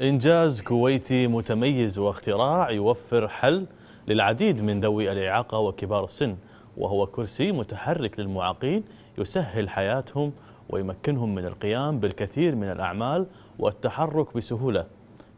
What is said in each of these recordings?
إنجاز كويتي متميز واختراع يوفر حل للعديد من ذوي الإعاقة وكبار السن وهو كرسي متحرك للمعاقين يسهل حياتهم ويمكنهم من القيام بالكثير من الأعمال والتحرك بسهولة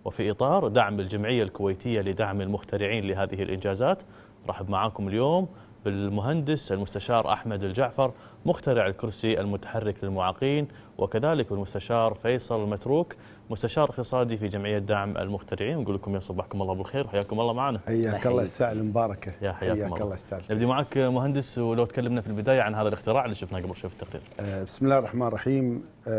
وفي إطار دعم الجمعية الكويتية لدعم المخترعين لهذه الإنجازات رحب معاكم اليوم بالمهندس المستشار أحمد الجعفر مخترع الكرسي المتحرك للمعاقين وكذلك بالمستشار فيصل المتروك مستشار اقتصادي في جمعية دعم المخترعين نقول لكم يا صباحكم الله بالخير وحياكم الله معنا حياك الله الساعة المباركة يا حياك الله استاذ نبدي معك مهندس ولو تكلمنا في البداية عن هذا الاختراع اللي شفناه قبل شوي في التقرير آه، بسم الله الرحمن الرحيم آه،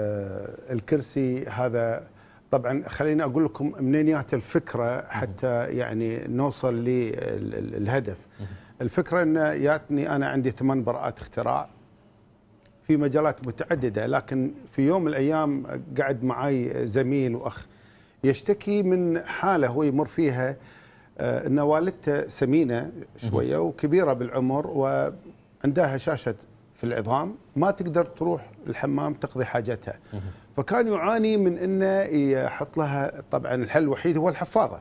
الكرسي هذا طبعا خليني اقول لكم منين جات الفكره حتى يعني نوصل للهدف الفكره ان ياتني انا عندي ثمان براءات اختراع في مجالات متعدده لكن في يوم من الايام قعد معي زميل واخ يشتكي من حاله هو يمر فيها آه، ان والدته سمينه شويه وكبيره بالعمر وعندها هشاشه في العظام ما تقدر تروح الحمام تقضي حاجتها فكان يعاني من انه يحط لها طبعا الحل الوحيد هو الحفاضه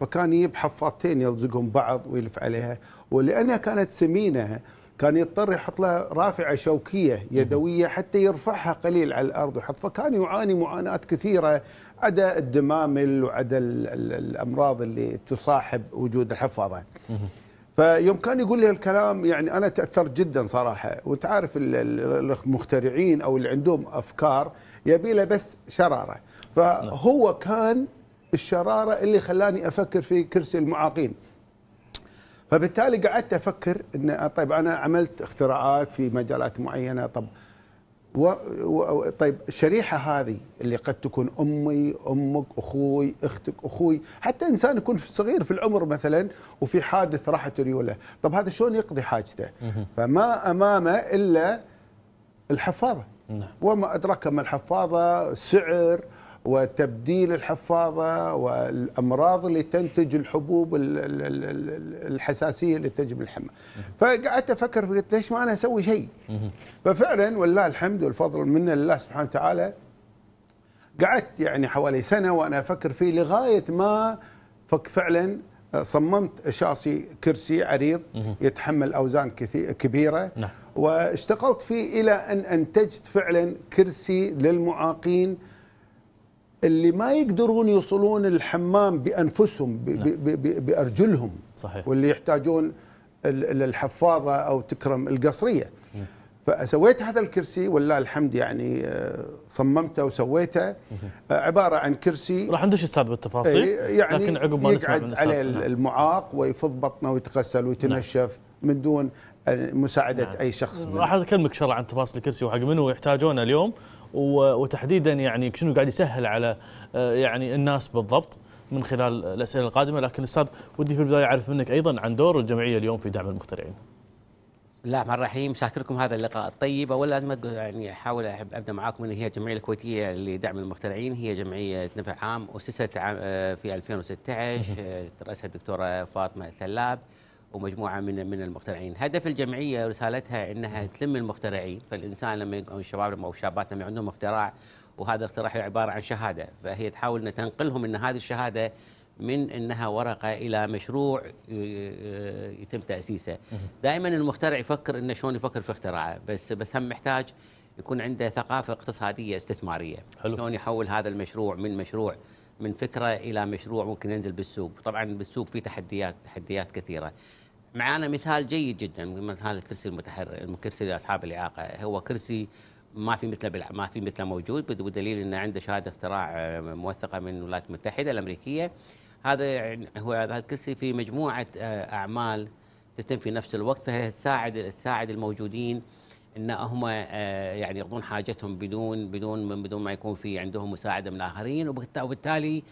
فكان يجيب حفاضتين يلزقهم بعض ويلف عليها ولانها كانت سمينه كان يضطر يحط لها رافعه شوكيه يدويه حتى يرفعها قليل على الارض ويحط فكان يعاني معاناه كثيره عدا الدمامل وعدا الامراض اللي تصاحب وجود الحفاضه. فيوم كان يقول لي الكلام يعني انا تاثرت جدا صراحه وانت عارف المخترعين او اللي عندهم افكار يبي له بس شراره فهو نعم. كان الشراره اللي خلاني افكر في كرسي المعاقين فبالتالي قعدت افكر ان طيب انا عملت اختراعات في مجالات معينه طب و... و... طيب الشريحه هذه اللي قد تكون امي، امك، اخوي، اختك، اخوي، حتى انسان يكون صغير في العمر مثلا وفي حادث راحت ريوله، طب هذا شلون يقضي حاجته؟ فما امامه الا الحفاظه. نعم. وما أدراك ما الحفاضة سعر وتبديل الحفاضة والأمراض اللي تنتج الحبوب الحساسية اللي تنتج بالحمى فقعدت أفكر فقلت ليش ما أنا أسوي شيء ففعلا والله الحمد والفضل من الله سبحانه وتعالى قعدت يعني حوالي سنة وأنا أفكر فيه لغاية ما فك فعلا صممت شاصي كرسي عريض يتحمل أوزان كثير كبيرة نعم. واشتغلت فيه إلى أن أنتجت فعلا كرسي للمعاقين اللي ما يقدرون يوصلون الحمام بأنفسهم نعم. بأرجلهم صحيح. واللي يحتاجون الحفاضة أو تكرم القصرية نعم. فسويت هذا الكرسي والله الحمد يعني آه، صممته وسويته آه، عباره عن كرسي راح ندش استاذ بالتفاصيل إيه، يعني لكن عقب ما نسمع من عليه المعاق ويفض بطنه ويتغسل ويتنشف نعم. من دون مساعده نعم. اي شخص راح اكلمك شرع عن تفاصيل الكرسي وحق منو يحتاجونه اليوم وتحديدا يعني شنو قاعد يسهل على آه، يعني الناس بالضبط من خلال الاسئله القادمه لكن استاذ ودي في البدايه اعرف منك ايضا عن دور الجمعيه اليوم في دعم المخترعين. بسم الله الرحمن الرحيم شاكركم هذا اللقاء الطيب اولا ما يعني احاول احب ابدا معاكم ان هي الجمعيه الكويتيه لدعم المخترعين هي جمعيه نفع عام اسست آه، في 2016 تراسها آه، الدكتوره فاطمه الثلاب ومجموعه من من المخترعين، هدف الجمعيه رسالتها انها تلم المخترعين، فالانسان لما يكون الشباب او الشابات لما عندهم اختراع وهذا الاقتراح عباره عن شهاده، فهي تحاول ان تنقلهم ان هذه الشهاده من انها ورقه الى مشروع آه، آه، يتم تاسيسه دائما المخترع يفكر انه شلون يفكر في اختراعه بس بس هم محتاج يكون عنده ثقافه اقتصاديه استثماريه حلو. شلون يحول هذا المشروع من مشروع من فكره الى مشروع ممكن ينزل بالسوق طبعا بالسوق في تحديات تحديات كثيره معانا مثال جيد جدا مثال الكرسي المتحرك كرسي لاصحاب الاعاقه هو كرسي ما في مثله بالع... ما في مثله موجود بدليل انه عنده شهاده اختراع آه، موثقه من الولايات المتحده الامريكيه هذا يعني هو هذا الكرسي في مجموعه آه، اعمال تتم في نفس الوقت فهي تساعد تساعد الموجودين ان هم آه، يعني يقضون حاجتهم بدون بدون بدون ما يكون في عندهم مساعده من الاخرين وبالتالي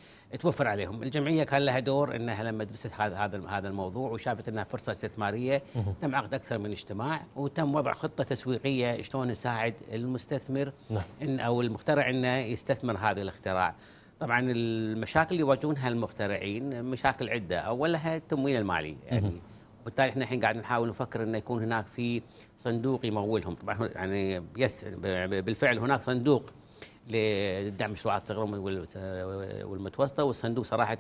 توفر عليهم، الجمعيه كان لها دور انها لما درست هذا هذا هذا الموضوع وشافت انها فرصه استثماريه تم عقد اكثر من اجتماع وتم وضع خطه تسويقيه شلون نساعد المستثمر نعم. إن او المخترع انه يستثمر هذا الاختراع. طبعا المشاكل اللي يواجهونها المخترعين مشاكل عده اولها التمويل المالي يعني وبالتالي احنا الحين قاعد نحاول نفكر انه يكون هناك في صندوق يمولهم طبعا يعني يس بالفعل هناك صندوق لدعم مشروعات الصغيره والمتوسطه والصندوق صراحه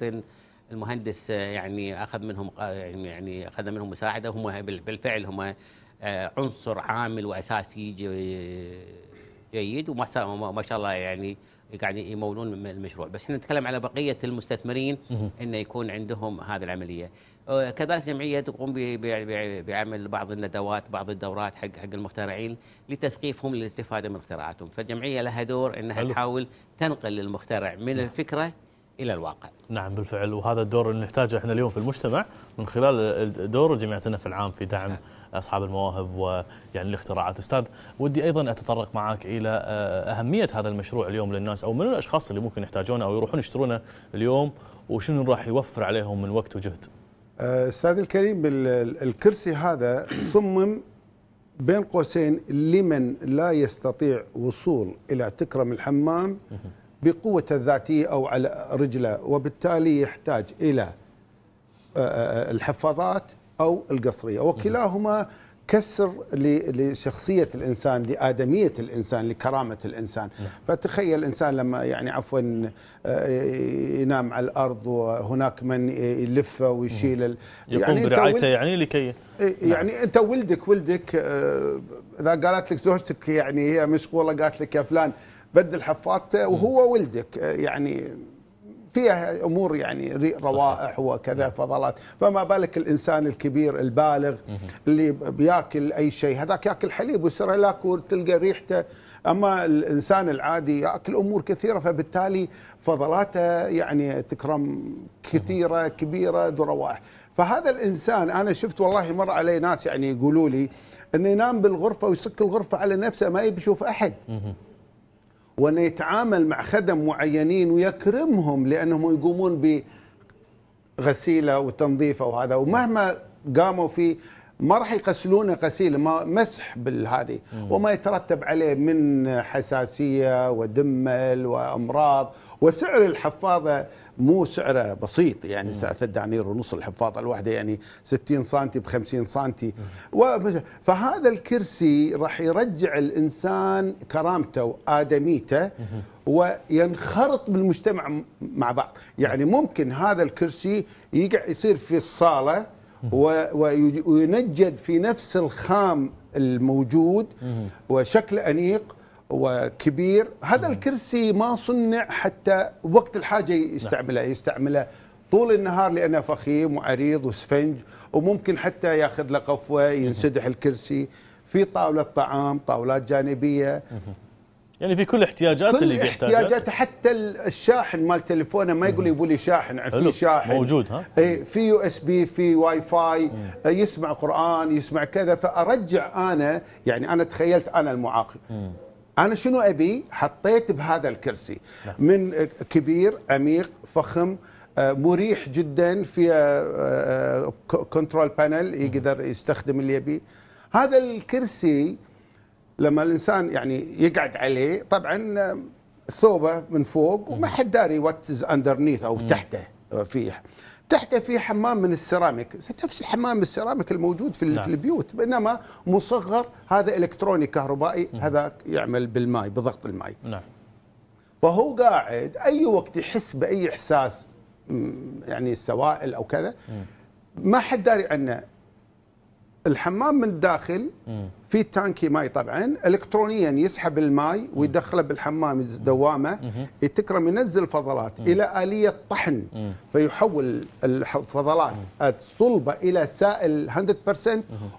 المهندس يعني اخذ منهم يعني اخذ منهم مساعده هم بالفعل هم آه، عنصر عامل واساسي جيد وما شاء الله يعني قاعدين يعني يمولون من المشروع بس احنا نتكلم على بقيه المستثمرين انه يكون عندهم هذه العمليه أه، كذلك جمعيه تقوم بعمل بعض الندوات بعض الدورات حق حق المخترعين لتثقيفهم للاستفاده من اختراعاتهم فالجمعيه لها دور انها حلو. تحاول تنقل المخترع من نعم. الفكره الى الواقع. نعم بالفعل وهذا الدور اللي نحتاجه احنا اليوم في المجتمع من خلال دور جمعيتنا في العام في دعم نعم. اصحاب المواهب ويعني الاختراعات استاذ ودي ايضا اتطرق معك الى آه، اهميه هذا المشروع اليوم للناس او من الاشخاص اللي ممكن يحتاجونه او يروحون يشترونه اليوم وشنو راح يوفر عليهم من وقت وجهد آه، استاذ الكريم الكرسي هذا صمم بين قوسين لمن لا يستطيع وصول الى تكرم الحمام بقوة الذاتية أو على رجله وبالتالي يحتاج إلى آه، الحفاظات أو القصرية وكلاهما كسر لشخصية الإنسان لآدمية الإنسان لكرامة الإنسان نعم. فتخيل الإنسان لما يعني عفوا آه، ينام على الأرض وهناك من يلفه ويشيل يقوم يعني برعايته يعني لكي إيه، نعم. يعني نعم. أنت ولدك ولدك آه، إذا قالت لك زوجتك يعني هي مشغولة قالت لك يا فلان بدل حفاضته وهو ولدك آه، يعني فيها امور يعني روائح وكذا نعم. فضلات فما بالك الانسان الكبير البالغ اللي بياكل اي شيء هذاك ياكل حليب وسريلاك وتلقى ريحته اما الانسان العادي ياكل امور كثيره فبالتالي فضلاته يعني تكرم كثيره كبيره ذو روائح فهذا الانسان انا شفت والله مر علي ناس يعني يقولوا لي انه ينام بالغرفه ويسك الغرفه على نفسه ما يبي يشوف احد وانه يتعامل مع خدم معينين ويكرمهم لانهم يقومون بغسيله وتنظيفه وهذا ومهما قاموا فيه ما راح يغسلونه غسيل ما مسح بالهذه وما يترتب عليه من حساسيه ودمل وامراض وسعر الحفاضه مو سعره بسيط يعني سعر 3 دنانير ونص الحفاضه الواحده يعني 60 سم ب 50 سم فهذا الكرسي راح يرجع الانسان كرامته وادميته وينخرط بالمجتمع مع بعض يعني ممكن هذا الكرسي يقع يصير في الصاله وينجد في نفس الخام الموجود وشكل انيق وكبير هذا الكرسي ما صنع حتى وقت الحاجة يستعمله نعم. يستعمله طول النهار لأنه فخيم وعريض وسفنج وممكن حتى ياخذ له قفوة ينسدح الكرسي في طاولة طعام طاولات جانبية يعني في كل احتياجات كل اللي بيحتاجها احتياجاته حتى الشاحن مال تليفونه ما يقول يبوا لي شاحن في شاحن موجود ها اي في يو اس بي في واي فاي يسمع قران يسمع كذا فارجع انا يعني انا تخيلت انا المعاق انا شنو ابي حطيت بهذا الكرسي نعم. من كبير عميق فخم آه، مريح جدا في آه، آه، كنترول بانل يقدر يستخدم اللي يبيه هذا الكرسي لما الانسان يعني يقعد عليه طبعا ثوبه من فوق وما حد داري وات از اندرنيث او تحته فيه تحته في حمام من السيراميك نفس الحمام السيراميك الموجود في, نعم. في البيوت بينما مصغر هذا الكتروني كهربائي هذا يعمل بالماء بضغط الماء نعم. فهو قاعد اي وقت يحس باي احساس يعني السوائل او كذا ما حد داري عنه الحمام من الداخل في تانكي ماي طبعا الكترونيا يسحب الماي ويدخله بالحمام الدوامه يتكرم ينزل فضلات الى اليه طحن فيحول الفضلات الصلبه الى سائل 100%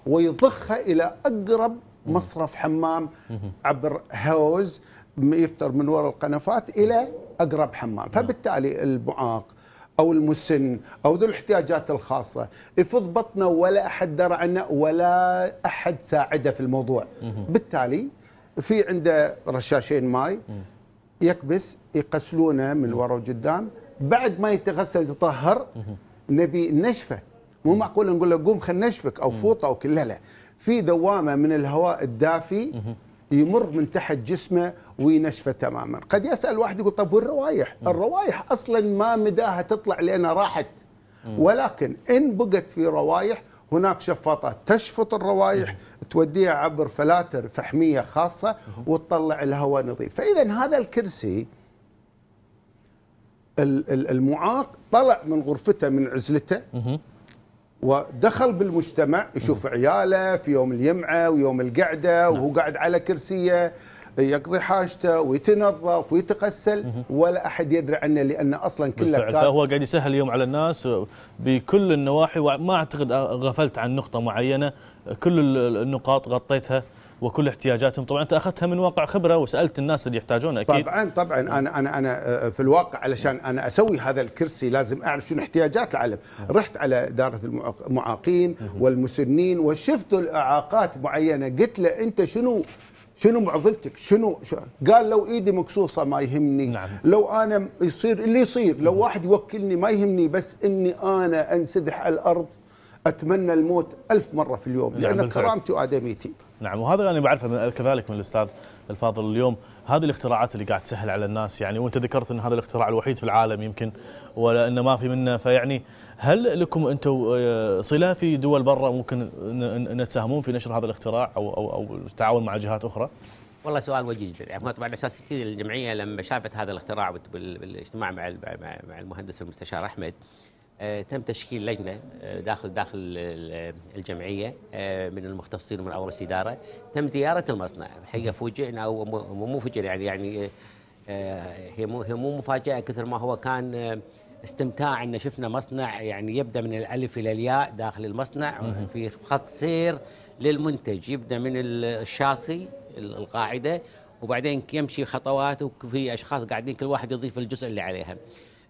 ويضخها الى اقرب مصرف حمام عبر هوز يفتر من وراء القنفات الى اقرب حمام فبالتالي المعاق او المسن او ذو الاحتياجات الخاصه يفض بطنه ولا احد درى عنه ولا احد ساعده في الموضوع بالتالي في عنده رشاشين ماي يكبس يقسلونه من وراء وقدام بعد ما يتغسل يتطهر نبي نشفه مو معقول نقول له قوم خل نشفك او فوطه او كلها لا في دوامه من الهواء الدافي يمر من تحت جسمه وينشفه تماما قد يسأل واحد يقول طب والروائح الروائح أصلا ما مداها تطلع لأنها راحت ولكن إن بقت في روائح هناك شفاطات تشفط الروائح توديها عبر فلاتر فحمية خاصة وتطلع الهواء نظيف فإذا هذا الكرسي المعاق طلع من غرفته من عزلته ودخل بالمجتمع يشوف عياله في يوم الجمعه ويوم القعده نعم. وهو قاعد على كرسيه يقضي حاجته ويتنظف ويتغسل ولا احد يدري عنه لان اصلا كله كان فهو قاعد يسهل اليوم على الناس بكل النواحي وما اعتقد غفلت عن نقطه معينه كل النقاط غطيتها وكل احتياجاتهم طبعا انت اخذتها من واقع خبره وسالت الناس اللي يحتاجون اكيد طبعا طبعا انا انا انا آه، في الواقع علشان انا اسوي هذا الكرسي لازم اعرف شنو احتياجات العالم رحت على اداره المعاقين والمسنين وشفت الاعاقات معينه قلت له انت شنو شنو معضلتك شنو شو قال لو ايدي مقصوصه ما يهمني نعم. لو انا يصير اللي يصير لو واحد يوكلني ما يهمني بس اني انا انسدح على الارض اتمنى الموت ألف مره في اليوم نعم، لان كرامتي وادميتي نعم وهذا اللي انا بعرفه كذلك من الاستاذ الفاضل اليوم هذه الاختراعات اللي قاعد تسهل على الناس يعني وانت ذكرت ان هذا الاختراع الوحيد في العالم يمكن ولا انه ما في منه فيعني هل لكم انتم آه، صله في دول برا ممكن ان تساهمون في نشر هذا الاختراع او او او التعاون مع جهات اخرى؟ والله سؤال وجيه جدا يعني طبعا اساس الجمعيه لما شافت هذا الاختراع بالاجتماع مع مع المهندس المستشار احمد آه، تم تشكيل لجنه آه، داخل داخل الجمعيه آه، من المختصين ومن اول الاداره تم زياره المصنع الحقيقه فوجئنا او مو فوجئنا يعني يعني هي مو هي مو مفاجاه كثر ما هو كان استمتاع ان شفنا مصنع يعني يبدا من الالف الى الياء داخل المصنع في خط سير للمنتج يبدا من الشاصي القاعده وبعدين يمشي خطوات وفي اشخاص قاعدين كل واحد يضيف الجزء اللي عليها.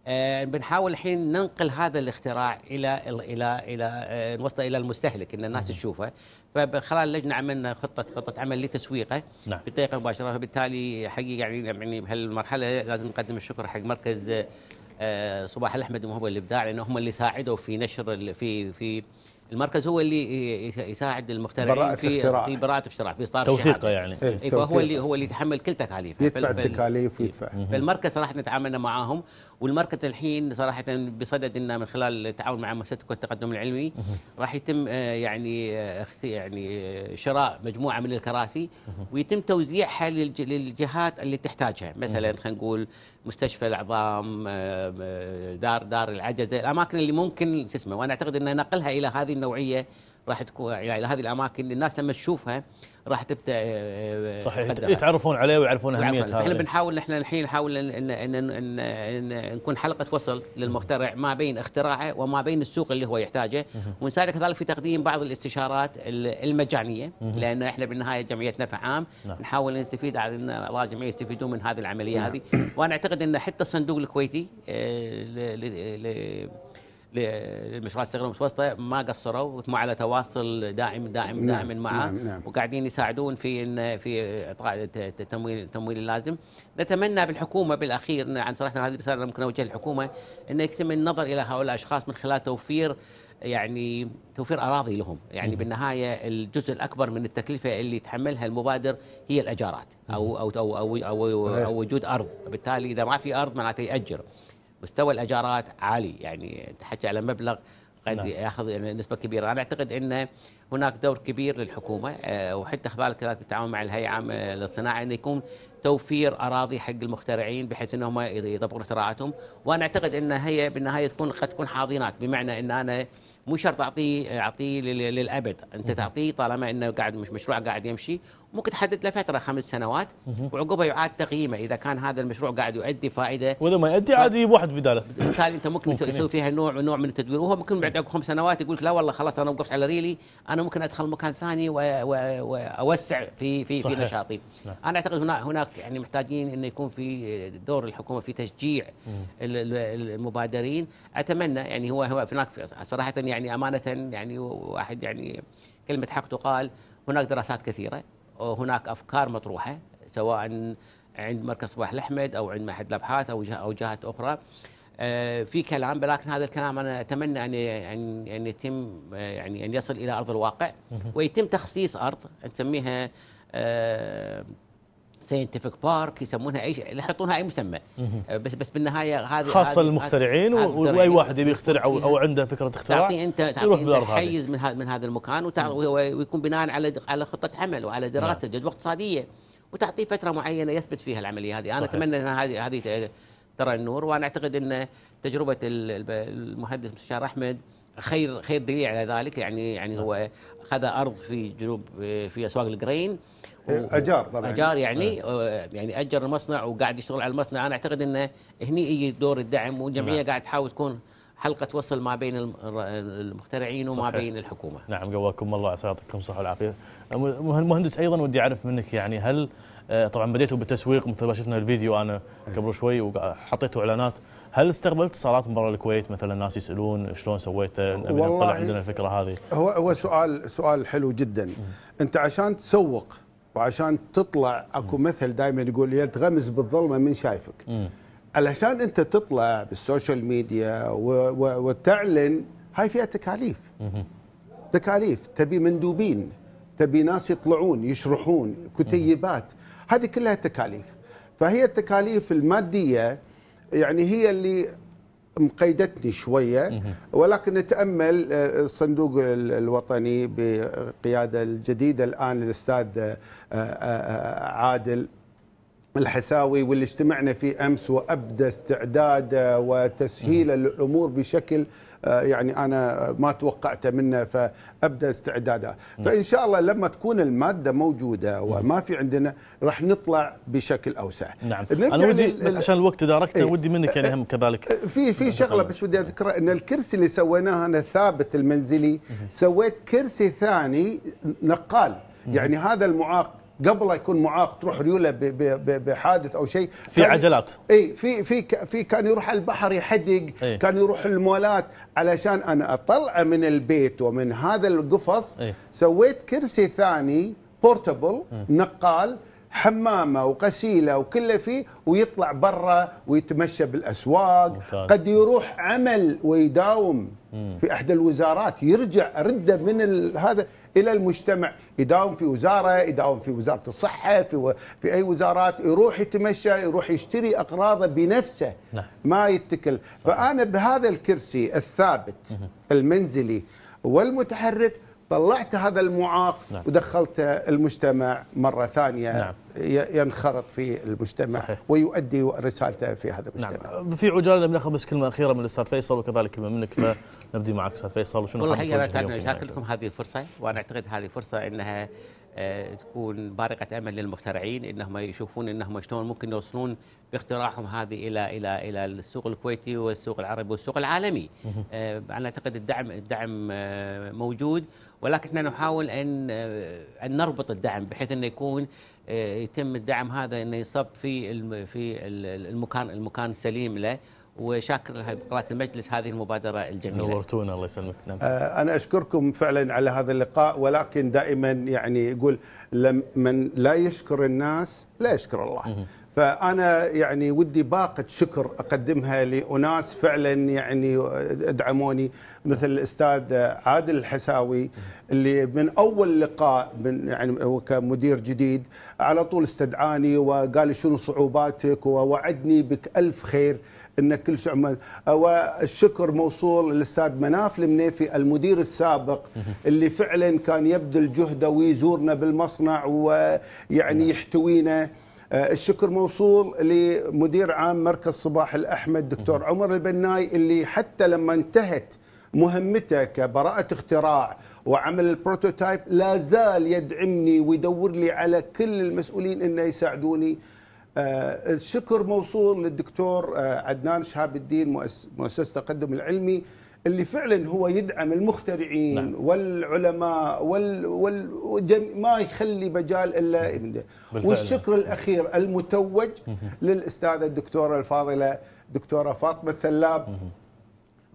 آه، بنحاول الحين ننقل هذا الاختراع الى الى الى نوصله آه، الى المستهلك ان الناس تشوفه فخلال اللجنه عملنا خطه خطه عمل لتسويقه نعم. بطريقه مباشره فبالتالي حقيقه يعني يعني بهالمرحله لازم نقدم الشكر حق مركز آه، صباح الاحمد وهو الابداع لان هم اللي ساعدوا في نشر في في المركز هو اللي يساعد المخترعين في اختراع. في براءه اختراع في اصدار توثيقه يعني إيه, إيه، فهو اللي هو اللي يتحمل كل تكاليف يدفع التكاليف إيه. ويدفع فالمركز صراحه تعاملنا معاهم والمركز الحين صراحه بصدد انه من خلال التعاون مع مؤسسة التقدم العلمي راح يتم آه، يعني آه، يعني آه، شراء مجموعه من الكراسي ويتم توزيعها للجهات اللي تحتاجها مثلا خلينا نقول مستشفى العظام آه، آه، دار دار العجزه الاماكن اللي ممكن اسمه وانا اعتقد ان نقلها الى هذه النوعيه راح تكون يعني هذه الاماكن اللي الناس لما تشوفها راح تبدا آه، آه، صحيح تقدرها. يتعرفون عليه ويعرفون اهميتها احنا بنحاول احنا الحين نحاول إن, إن, إن, إن نكون حلقه وصل للمخترع ما بين اختراعه وما بين السوق اللي هو يحتاجه ونساعد كذلك في تقديم بعض الاستشارات المجانيه لان احنا بالنهايه جمعيتنا نفع عام نعم. نحاول نستفيد على ان اعضاء الجمعيه يستفيدون من هذه العمليه نعم. هذه وانا اعتقد ان حتى الصندوق الكويتي آه، للمشروعات الصغيره والمتوسطه ما قصروا وما على تواصل دائم دائم دائم نعم معه نعم نعم وقاعدين يساعدون في في اعطاء التمويل التمويل اللازم نتمنى بالحكومه بالاخير عن نعم، صراحه هذه الرساله ممكن اوجهها للحكومه ان يتم النظر الى هؤلاء الاشخاص من خلال توفير يعني توفير اراضي لهم يعني بالنهايه الجزء الاكبر من التكلفه اللي يتحملها المبادر هي الاجارات او او او او, أو, أو, أو وجود ارض بالتالي اذا ما في ارض معناته ياجر مستوى الاجارات عالي يعني تحكي على مبلغ قد نعم. ياخذ يعني نسبه كبيره انا اعتقد انه هناك دور كبير للحكومه آه، وحتى بالك كذلك بالتعاون مع الهيئه العامه للصناعه انه يكون توفير اراضي حق المخترعين بحيث انهم يطبقون اختراعاتهم وانا اعتقد ان هي بالنهايه تكون قد تكون حاضنات بمعنى ان انا مو شرط اعطيه اعطيه للابد انت تعطيه طالما انه قاعد مش مشروع قاعد يمشي ممكن تحدد له فتره خمس سنوات وعقبها يعاد تقييمه اذا كان هذا المشروع قاعد يؤدي فائده واذا ما يؤدي عادي واحد بداله بالتالي انت ممكن, ممكن يسوي فيها نوع ونوع من التدوير وهو ممكن بعد خمس سنوات يقول لك لا والله خلاص انا وقفت على ريلي انا ممكن ادخل مكان ثاني واوسع في في صحيح. في نشاطي نعم. انا اعتقد هناك هناك يعني محتاجين انه يكون في دور الحكومه في تشجيع المبادرين اتمنى يعني هو هو هناك صراحه يعني امانه يعني واحد يعني كلمه حق تقال هناك دراسات كثيره وهناك افكار مطروحه سواء عند مركز صباح الاحمد او عند معهد الابحاث او جهات اخرى آه، في كلام ولكن هذا الكلام انا اتمنى ان ان ان يتم آه، يعني ان يصل الى ارض الواقع ويتم تخصيص ارض نسميها ساينتفك آه، بارك يسمونها اي شيء يحطونها اي مسمى بس بس بالنهايه هذه خاصه للمخترعين واي واحد يبي يخترع او, أو عنده فكره اختراع تعطي انت تعطي انت حيز من هذا من هذا المكان ويكون بناء على على خطه عمل وعلى دراسه نعم. جدوى اقتصاديه وتعطيه فتره معينه يثبت فيها العمليه هذه انا اتمنى ان هذه هذه ترى النور وانا اعتقد ان تجربه المهندس مستشار احمد خير خير دليل على ذلك يعني يعني هو اخذ ارض في جنوب في اسواق القرين أه، اجار طبعا اجار يعني أه. أه، يعني اجر المصنع وقاعد يشتغل على المصنع انا اعتقد انه هني يجي دور الدعم والجمعيه نعم. قاعد تحاول تكون حلقه وصل ما بين المخترعين وما صحيح. بين الحكومه. نعم قواكم الله عسى يعطيكم الصحه والعافيه. مهندس ايضا ودي اعرف منك يعني هل آه، طبعا بديتوا بالتسويق مثل ما شفنا الفيديو انا قبل شوي وحطيتوا اعلانات، هل استقبلت اتصالات من برا الكويت مثلا الناس يسالون شلون سويته؟ آه، والله نطلع عندنا الفكره هذه. هو هو سؤال سؤال حلو جدا. انت عشان تسوق وعشان تطلع اكو مثل دائما يقول يا تغمز بالظلمه من شايفك. علشان انت تطلع بالسوشيال ميديا وتعلن هاي فيها تكاليف تكاليف تبي مندوبين تبي ناس يطلعون يشرحون كتيبات هذه كلها تكاليف فهي التكاليف الماديه يعني هي اللي مقيدتني شويه ولكن نتامل آه، الصندوق الوطني بقياده الجديده الان الاستاذ آه، آه، عادل الحساوي واللي اجتمعنا فيه امس وابدى استعداده وتسهيلا للامور بشكل آه، يعني انا ما توقعته منه فابدا استعداده فان شاء الله لما تكون الماده موجوده وما في عندنا راح نطلع بشكل اوسع نعم انا ودي بس عشان الوقت داركته ايه ودي منك يعني هم إيه. كذلك إيه، في في نعم، شغله بس ودي اذكرها ان الكرسي اللي سويناه انا ثابت المنزلي سويت كرسي ثاني نقال يعني هذا المعاق قبل لا يكون معاق تروح ريوله بحادث او شيء في عجلات اي في في في كان يروح البحر يحدق ايه؟ كان يروح المولات علشان انا اطلعه من البيت ومن هذا القفص ايه؟ سويت كرسي ثاني بورتبل نقال حمامه وغسيله وكله فيه ويطلع برا ويتمشى بالاسواق ممتاز. قد يروح عمل ويداوم مم. في احدى الوزارات يرجع رده من هذا الى المجتمع يداوم في وزاره يداوم في وزاره الصحه في و... في اي وزارات يروح يتمشى يروح يشتري اقراضه بنفسه نعم. ما يتكل صحيح. فانا بهذا الكرسي الثابت المنزلي والمتحرك طلعت هذا المعاق نعم. ودخلت المجتمع مرة ثانية نعم. ينخرط في المجتمع صحيح. ويؤدي رسالته في هذا نعم. المجتمع نعم. في عجالة بناخذ بس كلمة أخيرة من الأستاذ فيصل وكذلك كلمة منك نبدي معك أستاذ فيصل وشنو والله هي كان شاكلكم هذه الفرصة وأنا أعتقد هذه فرصة أنها آه، تكون بارقة أمل للمخترعين أنهم يشوفون أنهم شلون ممكن يوصلون باختراعهم هذه إلى إلى إلى السوق الكويتي والسوق العربي والسوق العالمي آه، أنا أعتقد الدعم الدعم آه، موجود ولكن احنا نحاول ان ان نربط الدعم بحيث انه يكون آه، يتم الدعم هذا انه يصب في في المكان المكان السليم له وشاكر لقراءة المجلس هذه المبادرة الجميلة نورتونا الله يسلمك نعم. آه، أنا أشكركم فعلا على هذا اللقاء ولكن دائما يعني يقول من لا يشكر الناس لا يشكر الله فانا يعني ودي باقه شكر اقدمها لاناس فعلا يعني ادعموني مثل الاستاذ عادل الحساوي اللي من اول لقاء من يعني كمدير جديد على طول استدعاني وقال لي شنو صعوباتك ووعدني بك الف خير ان كل شيء عمل والشكر موصول للاستاذ مناف المنيفي المدير السابق اللي فعلا كان يبذل جهده ويزورنا بالمصنع ويعني يحتوينا آه، الشكر موصول لمدير عام مركز صباح الأحمد دكتور عمر البناي اللي حتى لما انتهت مهمته كبراءة اختراع وعمل البروتوتايب لا زال يدعمني ويدور لي على كل المسؤولين انه يساعدوني آه، الشكر موصول للدكتور آه، عدنان شهاب الدين مؤسس تقدم العلمي اللي فعلا هو يدعم المخترعين نعم. والعلماء وال, وال... ما يخلي مجال الا نعم. والشكر الاخير المتوج للاستاذه الدكتوره الفاضله دكتوره فاطمه الثلاب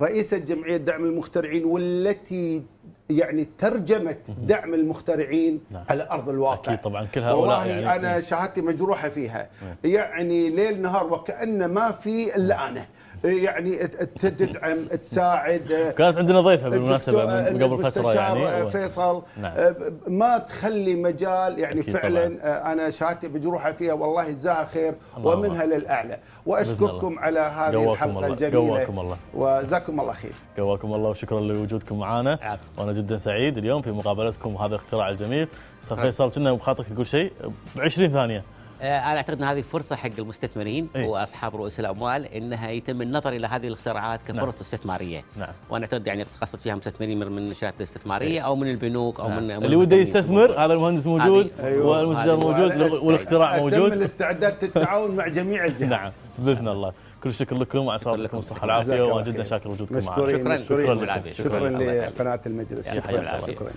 رئيسة جمعية دعم المخترعين والتي يعني ترجمت دعم المخترعين نعم. على أرض الواقع أكيد طبعا كل والله يعني أنا شهادتي مجروحة فيها نعم. يعني ليل نهار وكأن ما في إلا أنا يعني تدعم تساعد آه، كانت عندنا ضيفه بالمناسبه من آه، قبل فتره يعني فيصل نعم. آه، ما تخلي مجال يعني فعلا طبعا. انا شهادتي بجروحه فيها والله جزاها خير ومنها الله. للاعلى واشكركم على هذه الحلقه الجميله جواكم الله وجزاكم الله خير قواكم الله وشكرا لوجودكم معنا وانا جدا سعيد اليوم في مقابلتكم وهذا الاختراع الجميل استاذ فيصل كنا بخاطرك تقول شيء ب 20 ثانيه آه، انا اعتقد ان هذه فرصه حق المستثمرين إيه؟ واصحاب رؤوس الاموال انها يتم النظر الى هذه الاختراعات كفرص نعم. استثماريه نعم. وانا اعتقد يعني بتخصص فيها مستثمرين من المنشات الاستثماريه إيه؟ او من البنوك او نعم. من اللي وده يستثمر هذا المهندس موجود أيوه. والمستثمر موجود والاختراع موجود موجود الاستعداد للتعاون مع جميع الجهات نعم باذن الله كل شكر لكم وعسى لكم الصحه والعافيه وانا جدا شاكر وجودكم معنا شكرا شكرا شكرا لقناه المجلس شكرا شكرا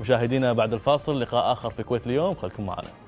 مشاهدينا بعد الفاصل لقاء اخر في كويت اليوم خليكم معنا